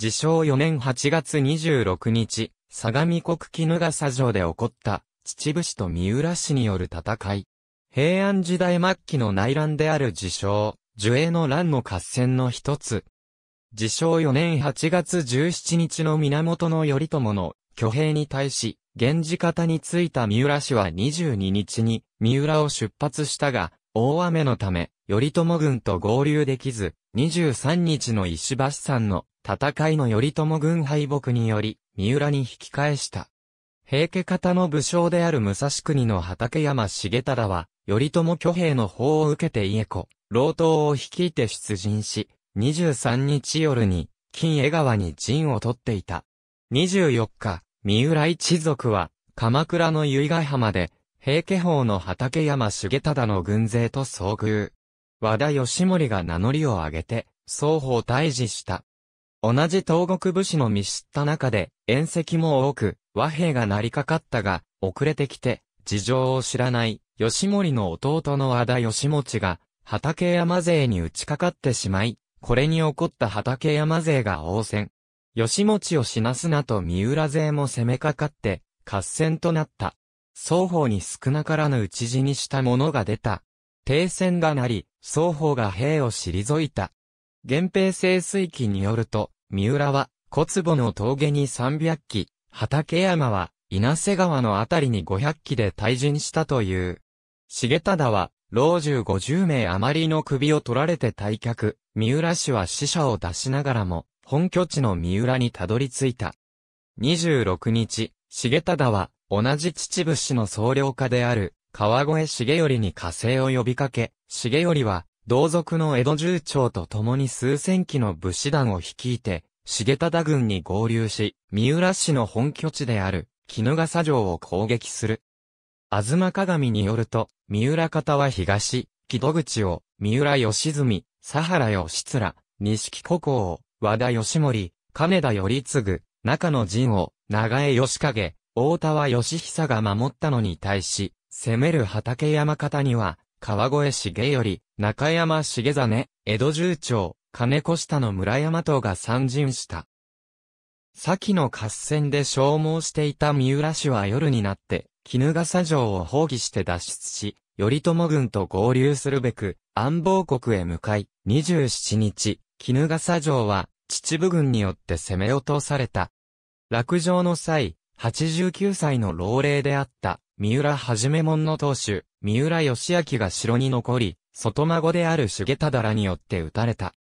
自称4年8月26日、相模国絹笠城で起こった、秩父市と三浦市による戦い。平安時代末期の内乱である自称、樹栄の乱の合戦の一つ。自称4年8月17日の源頼朝の挙兵に対し、源氏方についた三浦氏は22日に三浦を出発したが、大雨のため、頼朝軍と合流できず、23日の石橋山の戦いの頼朝軍敗北により、三浦に引き返した。平家方の武将である武蔵国の畠山重忠は、頼朝挙兵の法を受けて家子、老党を率いて出陣し、23日夜に、金江川に陣を取っていた。24日、三浦一族は、鎌倉の由比ヶ浜で、平家法の畠山重忠の軍勢と遭遇。和田義盛が名乗りを上げて、双方対峙した。同じ東国武士の見知った中で、宴席も多く、和平が成りかかったが、遅れてきて、事情を知らない、吉森の弟の和田義持が、畠山勢に打ちかかってしまい、これに怒った畠山勢が応戦。吉持を死なすなと三浦勢も攻めかかって、合戦となった。双方に少なからぬ討ち死にした者が出た。停戦がなり、双方が兵を退いた。源平清水記によると、三浦は、小坪の峠に300騎、畠山は、稲瀬川のあたりに500騎で退陣したという。重忠は、老中50名余りの首を取られて退却、三浦氏は死者を出しながらも、本拠地の三浦にたどり着いた。26日、重忠は、同じ秩父市の総領家である、川越重頼に火星を呼びかけ、重頼は、同族の江戸重長と共に数千機の武士団を率いて、重忠軍に合流し、三浦市の本拠地である、絹笠城を攻撃する。ま鏡によると、三浦方は東、木戸口を、三浦義澄、佐原義貫、錦古公を、和田義盛、金田頼次、中野陣を、長江義景、大田は義久が守ったのに対し、攻める畠山方には、川越重り、中山重真、江戸重長、金子下の村山等が参陣した。先の合戦で消耗していた三浦氏は夜になって、絹笠城を放棄して脱出し、頼朝軍と合流するべく、安房国へ向かい、27日、絹笠城は、秩父軍によって攻め落とされた。落城の際、89歳の老齢であった、三浦はじめ門の当主、三浦義明が城に残り、外孫である重忠らによって撃たれた。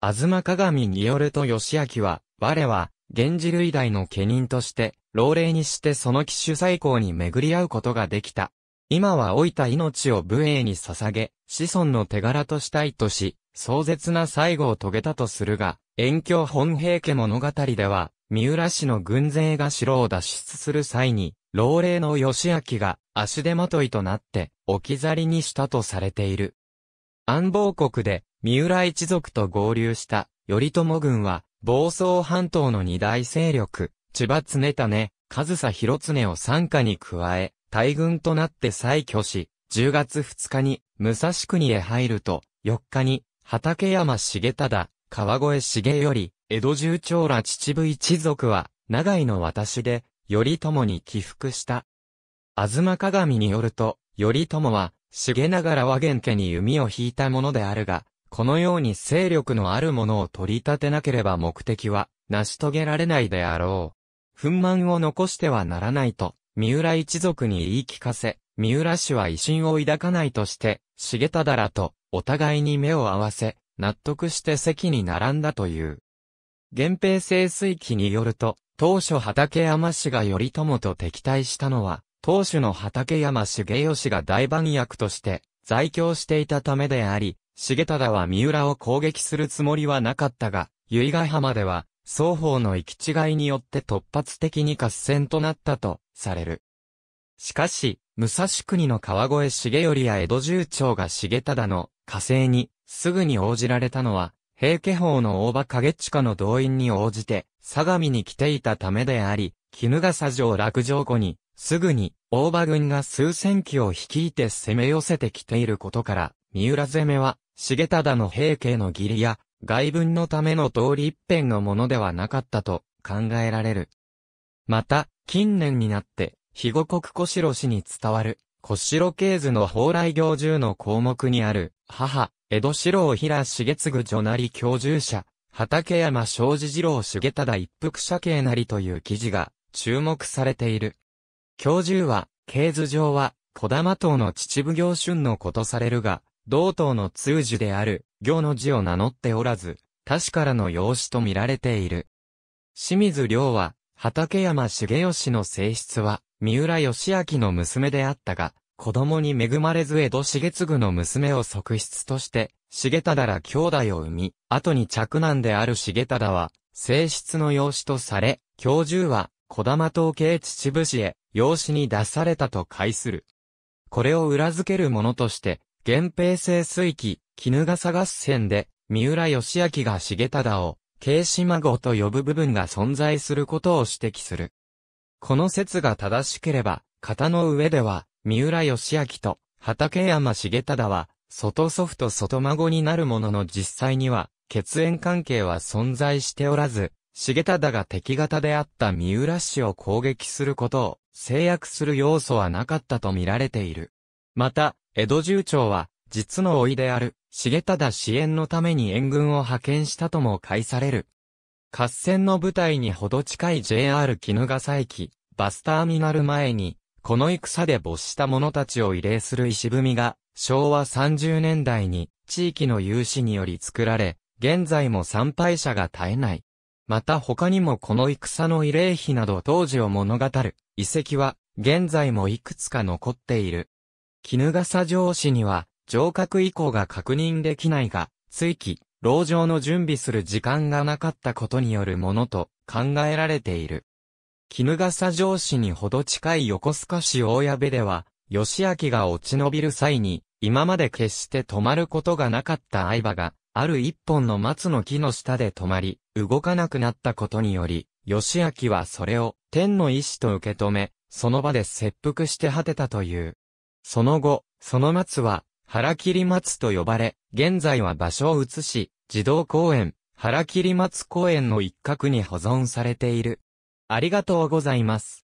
東鏡によると義明は、我は、源氏類大の家人として、老齢にしてその騎手最高に巡り合うことができた。今は老いた命を武衛に捧げ、子孫の手柄としたいとし、壮絶な最後を遂げたとするが、遠鏡本平家物語では、三浦市の軍勢が城を脱出する際に、老齢の義明が足手まといとなって置き去りにしたとされている。安房国で三浦一族と合流した頼朝軍は、暴走半島の二大勢力、千葉常種、上総広常を参加に加え、大軍となって再挙し、10月2日に武蔵国へ入ると、4日に、畠山重忠、川越茂より、江戸重長ら秩父一族は、長井の私で、頼朝に起伏した。東鏡によると、頼朝は、重ながら和元家に弓を引いたものであるが、このように勢力のあるものを取り立てなければ目的は、成し遂げられないであろう。憤懣を残してはならないと、三浦一族に言い聞かせ、三浦氏は威信を抱かないとして、重忠らと、お互いに目を合わせ、納得して席に並んだという。源平清水記によると、当初畠山氏が頼朝と敵対したのは、当主の畠山重義が大番役として在京していたためであり、重忠は三浦を攻撃するつもりはなかったが、由比ヶ浜では、双方の行き違いによって突発的に合戦となったと、される。しかし、武蔵国の川越重頼や江戸重長が重忠の火星に、すぐに応じられたのは、平家法の大場影近の動員に応じて、相模に来ていたためであり、絹笠城落城後に、すぐに、大場軍が数千機を率いて攻め寄せてきていることから、三浦攻めは、重忠の平家の義理や、外文のための通り一辺のものではなかったと考えられる。また、近年になって、肥後国小城氏に伝わる、小城系図の蓬莱行中の項目にある、母、江戸四郎平重次女なり教授者、畠山正二二郎重忠一服社系なりという記事が注目されている。教授は、経図上は、小玉党の秩父行春のことされるが、同党の通事である、行の字を名乗っておらず、確からの養子と見られている。清水良は、畠山重義の性質は、三浦義明の娘であったが、子供に恵まれず江戸重次の娘を側室として、重忠ら兄弟を生み、後に嫡男である重忠は、正室の養子とされ、教授は、小玉東計秩父市へ、養子に出されたと解する。これを裏付けるものとして、源平清水期、絹笠合戦で、三浦義明が重忠を、慶子孫と呼ぶ部分が存在することを指摘する。この説が正しければ、型の上では、三浦義明と畠山重忠は、外祖父と外孫になるものの実際には、血縁関係は存在しておらず、重忠が敵方であった三浦氏を攻撃することを制約する要素はなかったと見られている。また、江戸重長は、実の老いである、重忠支援のために援軍を派遣したとも解される。合戦の舞台にほど近い JR 絹笠駅、バスターミナル前に、この戦で没した者たちを慰霊する石踏みが、昭和30年代に地域の有志により作られ、現在も参拝者が絶えない。また他にもこの戦の慰霊碑など当時を物語る遺跡は、現在もいくつか残っている。絹笠城市には、城郭以降が確認できないが、追記、牢城の準備する時間がなかったことによるものと考えられている。絹笠城市にほど近い横須賀市大矢部では、義明が落ち延びる際に、今まで決して止まることがなかった相場が、ある一本の松の木の下で止まり、動かなくなったことにより、義明はそれを天の意志と受け止め、その場で切腹して果てたという。その後、その松は、原切松と呼ばれ、現在は場所を移し、児童公園、原切松公園の一角に保存されている。ありがとうございます。